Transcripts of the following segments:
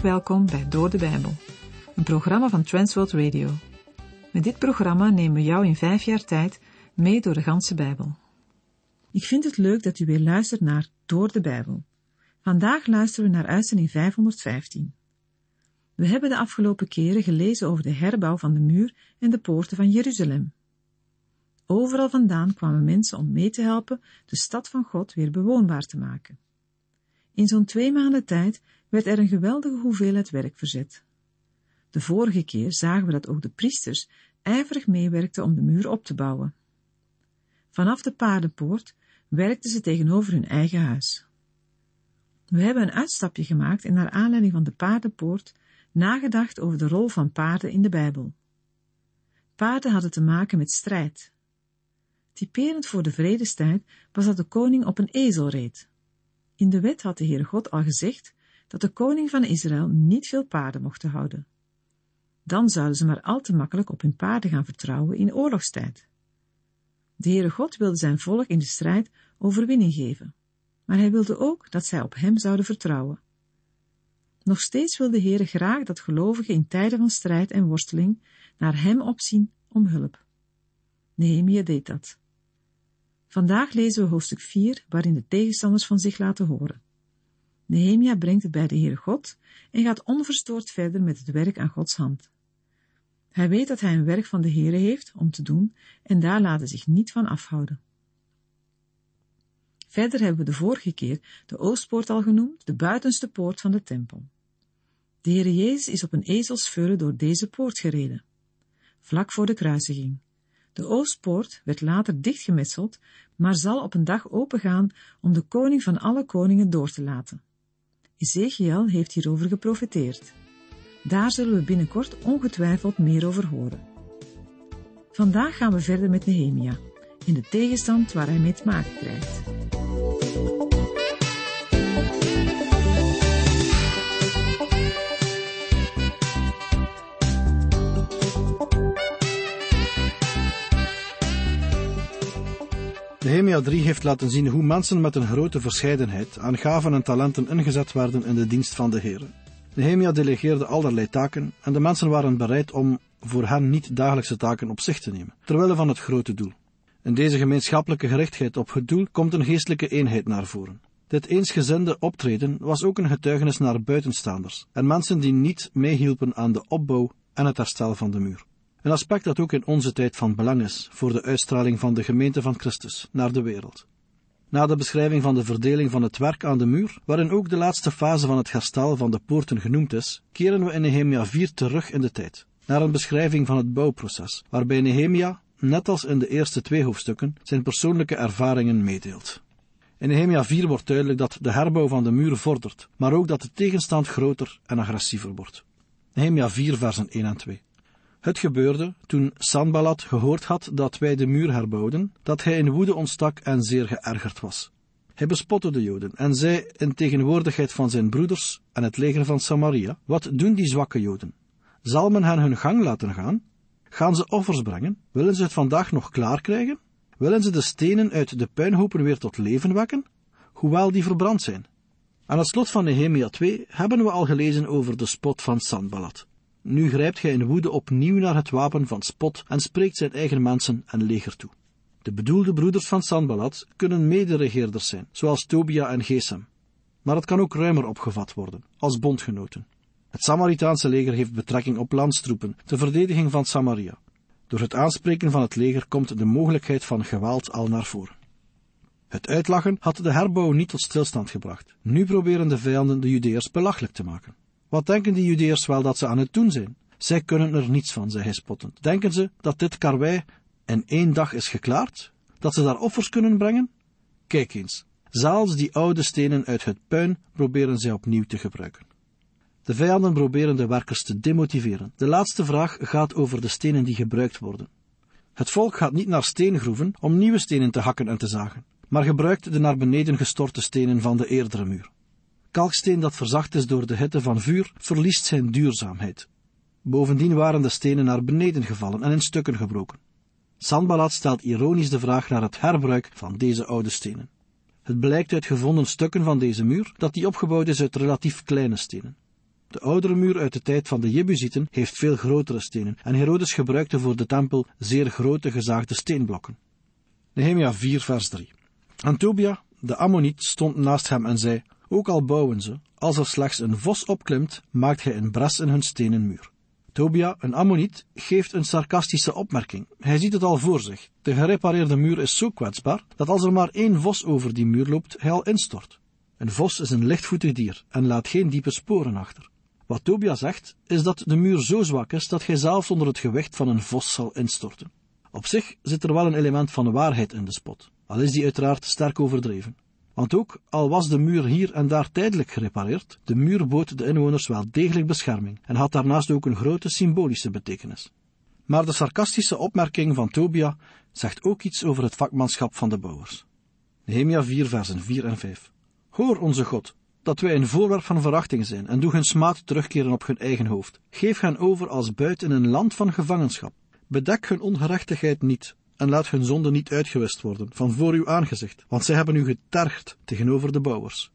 welkom bij Door de Bijbel, een programma van Transworld Radio. Met dit programma nemen we jou in vijf jaar tijd mee door de ganse Bijbel. Ik vind het leuk dat u weer luistert naar Door de Bijbel. Vandaag luisteren we naar uitzending 515. We hebben de afgelopen keren gelezen over de herbouw van de muur en de poorten van Jeruzalem. Overal vandaan kwamen mensen om mee te helpen de stad van God weer bewoonbaar te maken. In zo'n twee maanden tijd werd er een geweldige hoeveelheid werk verzet. De vorige keer zagen we dat ook de priesters ijverig meewerkten om de muur op te bouwen. Vanaf de paardenpoort werkten ze tegenover hun eigen huis. We hebben een uitstapje gemaakt en naar aanleiding van de paardenpoort nagedacht over de rol van paarden in de Bijbel. Paarden hadden te maken met strijd. Typerend voor de vredestijd was dat de koning op een ezel reed. In de wet had de Heer God al gezegd dat de koning van Israël niet veel paarden mocht houden. Dan zouden ze maar al te makkelijk op hun paarden gaan vertrouwen in oorlogstijd. De Heere God wilde zijn volk in de strijd overwinning geven, maar hij wilde ook dat zij op hem zouden vertrouwen. Nog steeds wil de Heere graag dat gelovigen in tijden van strijd en worsteling naar hem opzien om hulp. Nehemia deed dat. Vandaag lezen we hoofdstuk 4, waarin de tegenstanders van zich laten horen. Nehemia brengt het bij de Heere God en gaat onverstoord verder met het werk aan Gods hand. Hij weet dat hij een werk van de Heere heeft om te doen en daar laten zich niet van afhouden. Verder hebben we de vorige keer de oostpoort al genoemd, de buitenste poort van de tempel. De Heere Jezus is op een ezelsveuren door deze poort gereden, vlak voor de kruisiging. De oostpoort werd later dichtgemetseld, maar zal op een dag opengaan om de koning van alle koningen door te laten. Ezekiel heeft hierover geprofiteerd. Daar zullen we binnenkort ongetwijfeld meer over horen. Vandaag gaan we verder met Nehemia en de tegenstand waar hij mee te maken krijgt. Nehemia 3 heeft laten zien hoe mensen met een grote verscheidenheid aan gaven en talenten ingezet werden in de dienst van de Heer. Nehemia delegeerde allerlei taken en de mensen waren bereid om voor hen niet dagelijkse taken op zich te nemen, terwille van het grote doel. In deze gemeenschappelijke gerichtheid op het doel komt een geestelijke eenheid naar voren. Dit eensgezinde optreden was ook een getuigenis naar buitenstaanders en mensen die niet meehielpen aan de opbouw en het herstel van de muur. Een aspect dat ook in onze tijd van belang is voor de uitstraling van de gemeente van Christus naar de wereld. Na de beschrijving van de verdeling van het werk aan de muur, waarin ook de laatste fase van het herstel van de poorten genoemd is, keren we in Nehemia 4 terug in de tijd, naar een beschrijving van het bouwproces, waarbij Nehemia, net als in de eerste twee hoofdstukken, zijn persoonlijke ervaringen meedeelt. In Nehemia 4 wordt duidelijk dat de herbouw van de muur vordert, maar ook dat de tegenstand groter en agressiever wordt. Nehemia 4 versen 1 en 2. Het gebeurde toen Sanballat gehoord had dat wij de muur herbouwden, dat hij in woede ontstak en zeer geërgerd was. Hij bespotte de Joden en zei in tegenwoordigheid van zijn broeders en het leger van Samaria: Wat doen die zwakke Joden? Zal men hen hun gang laten gaan? Gaan ze offers brengen? Willen ze het vandaag nog klaar krijgen? Willen ze de stenen uit de puinhopen weer tot leven wekken, hoewel die verbrand zijn? Aan het slot van Nehemia 2 hebben we al gelezen over de spot van Sanballat. Nu grijpt hij in woede opnieuw naar het wapen van spot en spreekt zijn eigen mensen en leger toe. De bedoelde broeders van Sanballat kunnen mederegeerders zijn, zoals Tobia en Gesem. Maar het kan ook ruimer opgevat worden, als bondgenoten. Het Samaritaanse leger heeft betrekking op landstroepen ter verdediging van Samaria. Door het aanspreken van het leger komt de mogelijkheid van geweld al naar voren. Het uitlachen had de herbouw niet tot stilstand gebracht. Nu proberen de vijanden de Judeërs belachelijk te maken. Wat denken die Judeërs wel dat ze aan het doen zijn? Zij kunnen er niets van, zei hij spottend. Denken ze dat dit karwei in één dag is geklaard? Dat ze daar offers kunnen brengen? Kijk eens, zelfs die oude stenen uit het puin proberen zij opnieuw te gebruiken. De vijanden proberen de werkers te demotiveren. De laatste vraag gaat over de stenen die gebruikt worden. Het volk gaat niet naar steengroeven om nieuwe stenen te hakken en te zagen, maar gebruikt de naar beneden gestorte stenen van de eerdere muur. Kalksteen dat verzacht is door de hitte van vuur verliest zijn duurzaamheid. Bovendien waren de stenen naar beneden gevallen en in stukken gebroken. Sanballat stelt ironisch de vraag naar het herbruik van deze oude stenen. Het blijkt uit gevonden stukken van deze muur dat die opgebouwd is uit relatief kleine stenen. De oudere muur uit de tijd van de Jebusieten heeft veel grotere stenen en Herodes gebruikte voor de tempel zeer grote gezaagde steenblokken. Nehemia 4 vers 3 Antobia, de Ammoniet, stond naast hem en zei, ook al bouwen ze, als er slechts een vos opklimt, maakt hij een bres in hun stenen muur. Tobia, een ammoniet, geeft een sarcastische opmerking. Hij ziet het al voor zich. De gerepareerde muur is zo kwetsbaar dat als er maar één vos over die muur loopt, hij al instort. Een vos is een lichtvoetig dier en laat geen diepe sporen achter. Wat Tobia zegt, is dat de muur zo zwak is dat hij zelfs onder het gewicht van een vos zal instorten. Op zich zit er wel een element van waarheid in de spot, al is die uiteraard sterk overdreven. Want ook al was de muur hier en daar tijdelijk gerepareerd, de muur bood de inwoners wel degelijk bescherming en had daarnaast ook een grote symbolische betekenis. Maar de sarcastische opmerking van Tobia zegt ook iets over het vakmanschap van de bouwers. Nehemia 4, versen 4 en 5. Hoor onze God, dat wij een voorwerp van verachting zijn en doe hun smaad terugkeren op hun eigen hoofd. Geef hen over als buiten in een land van gevangenschap. Bedek hun ongerechtigheid niet, en laat hun zonde niet uitgewist worden, van voor uw aangezicht, want zij hebben u getergd tegenover de bouwers.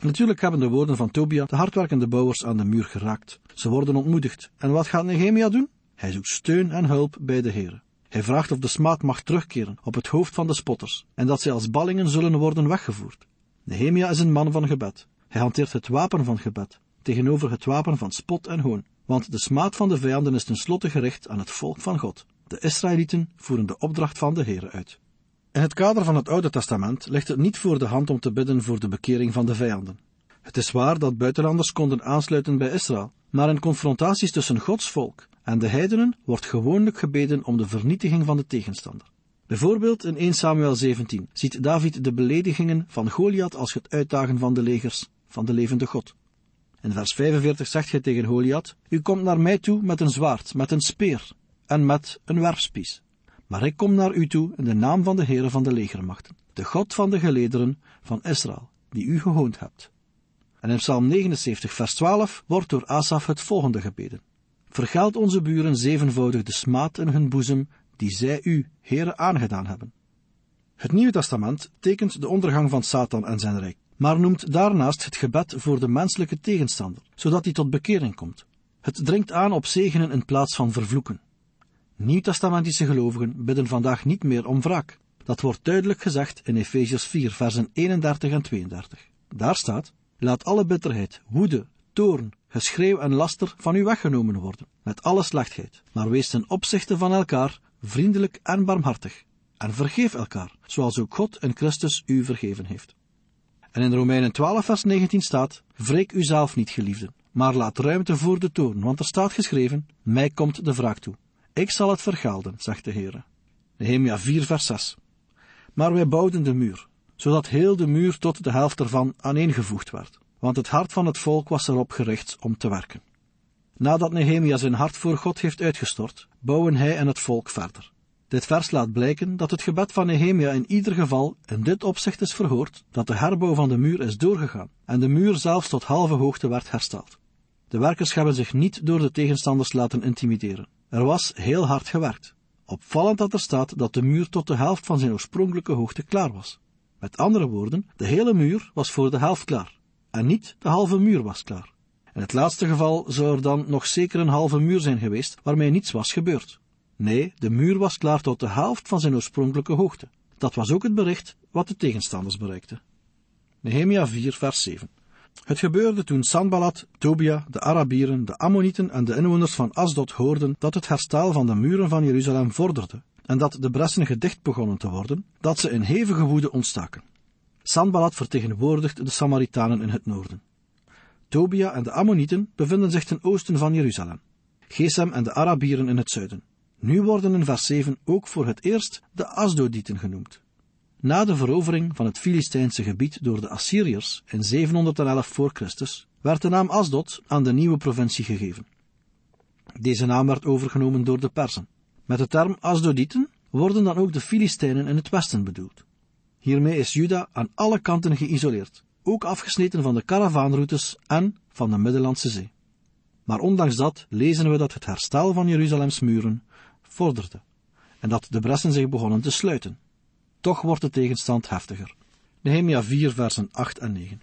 Natuurlijk hebben de woorden van Tobia de hardwerkende bouwers aan de muur geraakt. Ze worden ontmoedigd. En wat gaat Nehemia doen? Hij zoekt steun en hulp bij de Heer. Hij vraagt of de smaad mag terugkeren op het hoofd van de spotters en dat zij als ballingen zullen worden weggevoerd. Nehemia is een man van gebed. Hij hanteert het wapen van gebed tegenover het wapen van spot en hoon, want de smaad van de vijanden is tenslotte gericht aan het volk van God. De Israëlieten voeren de opdracht van de Heer uit. In het kader van het Oude Testament ligt het niet voor de hand om te bidden voor de bekering van de vijanden. Het is waar dat buitenlanders konden aansluiten bij Israël, maar in confrontaties tussen Gods volk en de heidenen wordt gewoonlijk gebeden om de vernietiging van de tegenstander. Bijvoorbeeld in 1 Samuel 17 ziet David de beledigingen van Goliath als het uitdagen van de legers van de levende God. In vers 45 zegt hij tegen Goliath: U komt naar mij toe met een zwaard, met een speer, en met een werfspies. Maar ik kom naar u toe in de naam van de Heere van de legermachten, de God van de gelederen van Israël, die u gehoond hebt. En in Psalm 79, vers 12 wordt door Asaf het volgende gebeden. Vergeld onze buren zevenvoudig de smaad in hun boezem, die zij u, Heere, aangedaan hebben. Het Nieuwe Testament tekent de ondergang van Satan en zijn rijk, maar noemt daarnaast het gebed voor de menselijke tegenstander, zodat hij tot bekering komt. Het dringt aan op zegenen in plaats van vervloeken. Nieuwtestamentische gelovigen bidden vandaag niet meer om wraak. Dat wordt duidelijk gezegd in Efeziërs 4, versen 31 en 32. Daar staat: Laat alle bitterheid, woede, toorn, geschreeuw en laster van u weggenomen worden, met alle slechtheid. Maar wees ten opzichte van elkaar vriendelijk en barmhartig. En vergeef elkaar, zoals ook God en Christus u vergeven heeft. En in Romeinen 12, vers 19 staat: Wreek u zelf niet, geliefden, maar laat ruimte voor de toorn, want er staat geschreven: Mij komt de wraak toe. Ik zal het vergelden, zegt de Heere. Nehemia 4 vers 6. Maar wij bouwden de muur, zodat heel de muur tot de helft ervan aaneengevoegd werd, want het hart van het volk was erop gericht om te werken. Nadat Nehemia zijn hart voor God heeft uitgestort, bouwen hij en het volk verder. Dit vers laat blijken dat het gebed van Nehemia in ieder geval in dit opzicht is verhoord dat de herbouw van de muur is doorgegaan en de muur zelfs tot halve hoogte werd hersteld. De werkers hebben zich niet door de tegenstanders laten intimideren. Er was heel hard gewerkt. Opvallend dat er staat dat de muur tot de helft van zijn oorspronkelijke hoogte klaar was. Met andere woorden, de hele muur was voor de helft klaar en niet de halve muur was klaar. In het laatste geval zou er dan nog zeker een halve muur zijn geweest waarmee niets was gebeurd. Nee, de muur was klaar tot de helft van zijn oorspronkelijke hoogte. Dat was ook het bericht wat de tegenstanders bereikte. Nehemia 4, vers 7. Het gebeurde toen Sanballat, Tobia, de Arabieren, de Ammonieten en de inwoners van Asdod hoorden dat het herstel van de muren van Jeruzalem vorderde en dat de bressen gedicht begonnen te worden, dat ze in hevige woede ontstaken. Sanballat vertegenwoordigt de Samaritanen in het noorden. Tobia en de Ammonieten bevinden zich ten oosten van Jeruzalem. Gesem en de Arabieren in het zuiden. Nu worden in vers 7 ook voor het eerst de Asdodieten genoemd. Na de verovering van het Filistijnse gebied door de Assyriërs in 711 voor Christus werd de naam Asdod aan de nieuwe provincie gegeven. Deze naam werd overgenomen door de Persen. Met de term Asdodieten worden dan ook de Filistijnen in het westen bedoeld. Hiermee is Juda aan alle kanten geïsoleerd, ook afgesneden van de karavaanroutes en van de Middellandse Zee. Maar ondanks dat lezen we dat het herstel van Jeruzalems muren vorderde en dat de bressen zich begonnen te sluiten. Toch wordt de tegenstand heftiger. Nehemia 4, versen 8 en 9.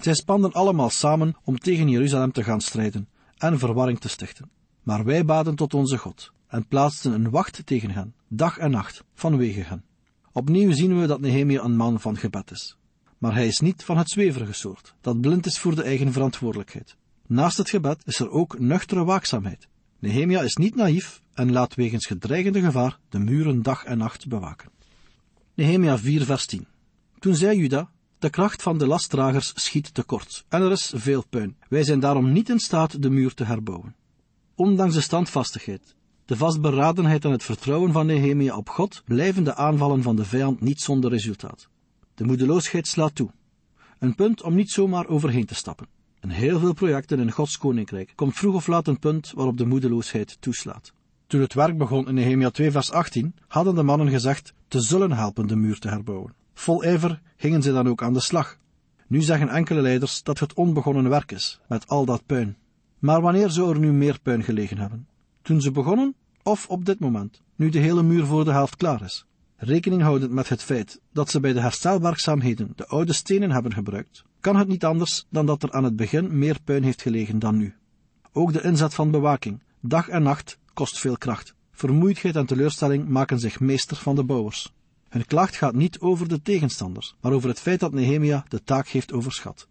Zij spanden allemaal samen om tegen Jeruzalem te gaan strijden en verwarring te stichten. Maar wij baden tot onze God en plaatsten een wacht tegen hen, dag en nacht, vanwege hen. Opnieuw zien we dat Nehemia een man van gebed is. Maar hij is niet van het zweverige soort, dat blind is voor de eigen verantwoordelijkheid. Naast het gebed is er ook nuchtere waakzaamheid. Nehemia is niet naïef en laat wegens gedreigende gevaar de muren dag en nacht bewaken. Nehemia 4, vers 10. Toen zei Juda, de kracht van de lastdragers schiet tekort en er is veel puin. Wij zijn daarom niet in staat de muur te herbouwen. Ondanks de standvastigheid, de vastberadenheid en het vertrouwen van Nehemia op God blijven de aanvallen van de vijand niet zonder resultaat. De moedeloosheid slaat toe. Een punt om niet zomaar overheen te stappen. In heel veel projecten in Gods koninkrijk komt vroeg of laat een punt waarop de moedeloosheid toeslaat. Toen het werk begon in Nehemia 2 vers 18, hadden de mannen gezegd te zullen helpen de muur te herbouwen. Vol ijver gingen ze dan ook aan de slag. Nu zeggen enkele leiders dat het onbegonnen werk is, met al dat puin. Maar wanneer zou er nu meer puin gelegen hebben? Toen ze begonnen of op dit moment, nu de hele muur voor de helft klaar is? Rekening houdend met het feit dat ze bij de herstelwerkzaamheden de oude stenen hebben gebruikt, kan het niet anders dan dat er aan het begin meer puin heeft gelegen dan nu. Ook de inzet van bewaking, dag en nacht, kost veel kracht. Vermoeidheid en teleurstelling maken zich meester van de bouwers. Hun klacht gaat niet over de tegenstanders, maar over het feit dat Nehemia de taak heeft overschat.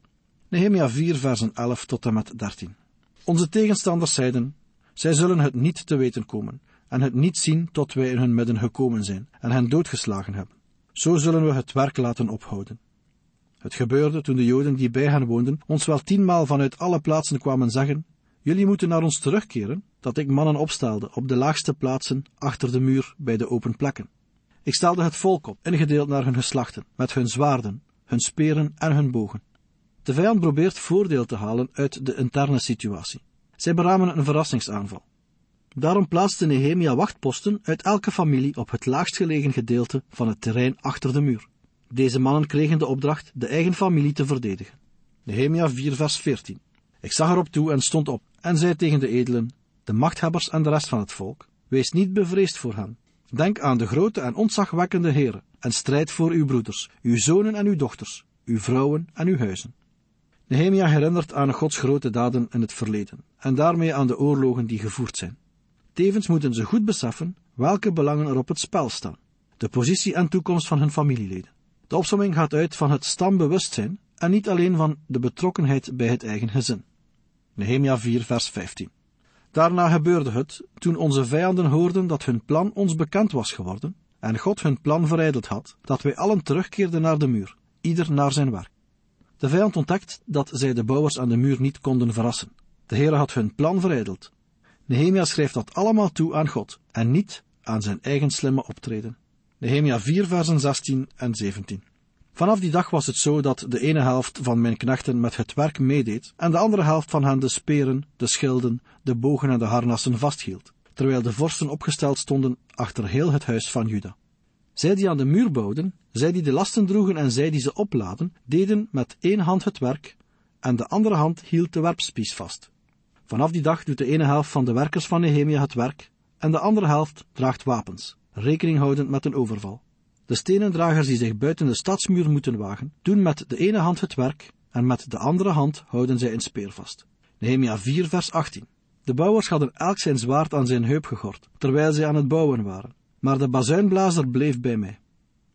Nehemia 4, versen 11 tot en met 13. Onze tegenstanders zeiden: Zij zullen het niet te weten komen, en het niet zien tot wij in hun midden gekomen zijn en hen doodgeslagen hebben. Zo zullen we het werk laten ophouden. Het gebeurde toen de Joden die bij hen woonden ons wel tienmaal vanuit alle plaatsen kwamen zeggen: Jullie moeten naar ons terugkeren, dat ik mannen opstelde op de laagste plaatsen achter de muur bij de open plekken. Ik stelde het volk op, ingedeeld naar hun geslachten, met hun zwaarden, hun speren en hun bogen. De vijand probeert voordeel te halen uit de interne situatie. Zij beramen een verrassingsaanval. Daarom plaatste Nehemia wachtposten uit elke familie op het laagst gelegen gedeelte van het terrein achter de muur. Deze mannen kregen de opdracht de eigen familie te verdedigen. Nehemia 4 vers 14. Ik zag erop toe en stond op en zei tegen de edelen, de machthebbers en de rest van het volk. Wees niet bevreesd voor hen. Denk aan de grote en ontzagwekkende Heer en strijd voor uw broeders, uw zonen en uw dochters, uw vrouwen en uw huizen. Nehemia herinnert aan Gods grote daden in het verleden en daarmee aan de oorlogen die gevoerd zijn. Tevens moeten ze goed beseffen welke belangen er op het spel staan, de positie en toekomst van hun familieleden. De opsomming gaat uit van het stambewustzijn en niet alleen van de betrokkenheid bij het eigen gezin. Nehemia 4, vers 15. Daarna gebeurde het, toen onze vijanden hoorden dat hun plan ons bekend was geworden en God hun plan verijdeld had, dat wij allen terugkeerden naar de muur, ieder naar zijn werk. De vijand ontdekt dat zij de bouwers aan de muur niet konden verrassen. De Heer had hun plan verijdeld. Nehemia schrijft dat allemaal toe aan God en niet aan zijn eigen slimme optreden. Nehemia 4, versen 16 en 17. Vanaf die dag was het zo dat de ene helft van mijn knechten met het werk meedeed en de andere helft van hen de speren, de schilden, de bogen en de harnassen vasthield, terwijl de vorsten opgesteld stonden achter heel het huis van Juda. Zij die aan de muur bouwden, zij die de lasten droegen en zij die ze opladen, deden met één hand het werk en de andere hand hield de werpspies vast. Vanaf die dag doet de ene helft van de werkers van Nehemia het werk en de andere helft draagt wapens, rekening houdend met een overval. De stenendragers die zich buiten de stadsmuur moeten wagen, doen met de ene hand het werk en met de andere hand houden zij een speer vast. Nehemia 4 vers 18 De bouwers hadden elk zijn zwaard aan zijn heup gegord, terwijl zij aan het bouwen waren. Maar de bazuinblazer bleef bij mij.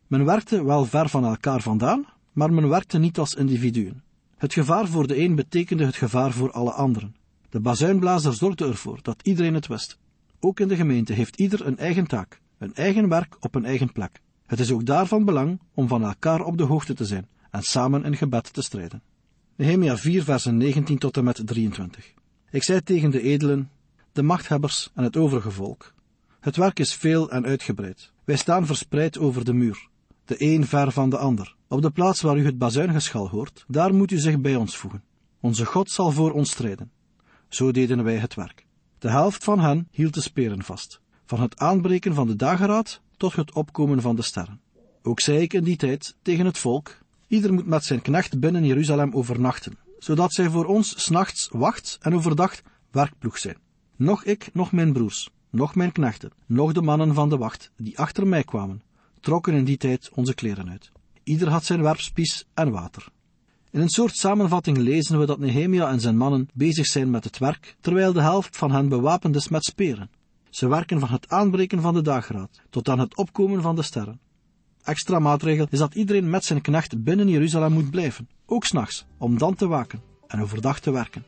Men werkte wel ver van elkaar vandaan, maar men werkte niet als individuen. Het gevaar voor de een betekende het gevaar voor alle anderen. De bazuinblazer zorgde ervoor dat iedereen het wist. Ook in de gemeente heeft ieder een eigen taak, een eigen werk op een eigen plek. Het is ook daarvan belang om van elkaar op de hoogte te zijn en samen in gebed te strijden. Nehemia 4, versen 19 tot en met 23. Ik zei tegen de edelen, de machthebbers en het overige volk. Het werk is veel en uitgebreid. Wij staan verspreid over de muur, de een ver van de ander. Op de plaats waar u het bazuingeschal hoort, daar moet u zich bij ons voegen. Onze God zal voor ons strijden. Zo deden wij het werk. De helft van hen hield de speren vast. Van het aanbreken van de dageraad tot het opkomen van de sterren. Ook zei ik in die tijd tegen het volk, ieder moet met zijn knecht binnen Jeruzalem overnachten, zodat zij voor ons s'nachts wacht en overdag werkploeg zijn. Nog ik, nog mijn broers, nog mijn knechten, nog de mannen van de wacht, die achter mij kwamen, trokken in die tijd onze kleren uit. Ieder had zijn werpspies en water. In een soort samenvatting lezen we dat Nehemia en zijn mannen bezig zijn met het werk, terwijl de helft van hen bewapend is met speren. Ze werken van het aanbreken van de dageraad tot aan het opkomen van de sterren. Extra maatregel is dat iedereen met zijn knecht binnen Jeruzalem moet blijven, ook s'nachts, om dan te waken en overdag te werken.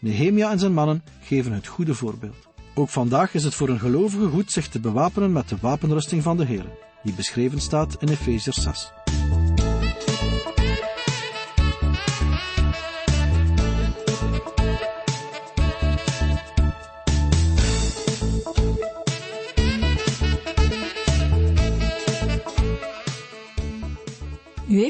Nehemia en zijn mannen geven het goede voorbeeld. Ook vandaag is het voor een gelovige goed zich te bewapenen met de wapenrusting van de Heer, die beschreven staat in Efeziërs 6.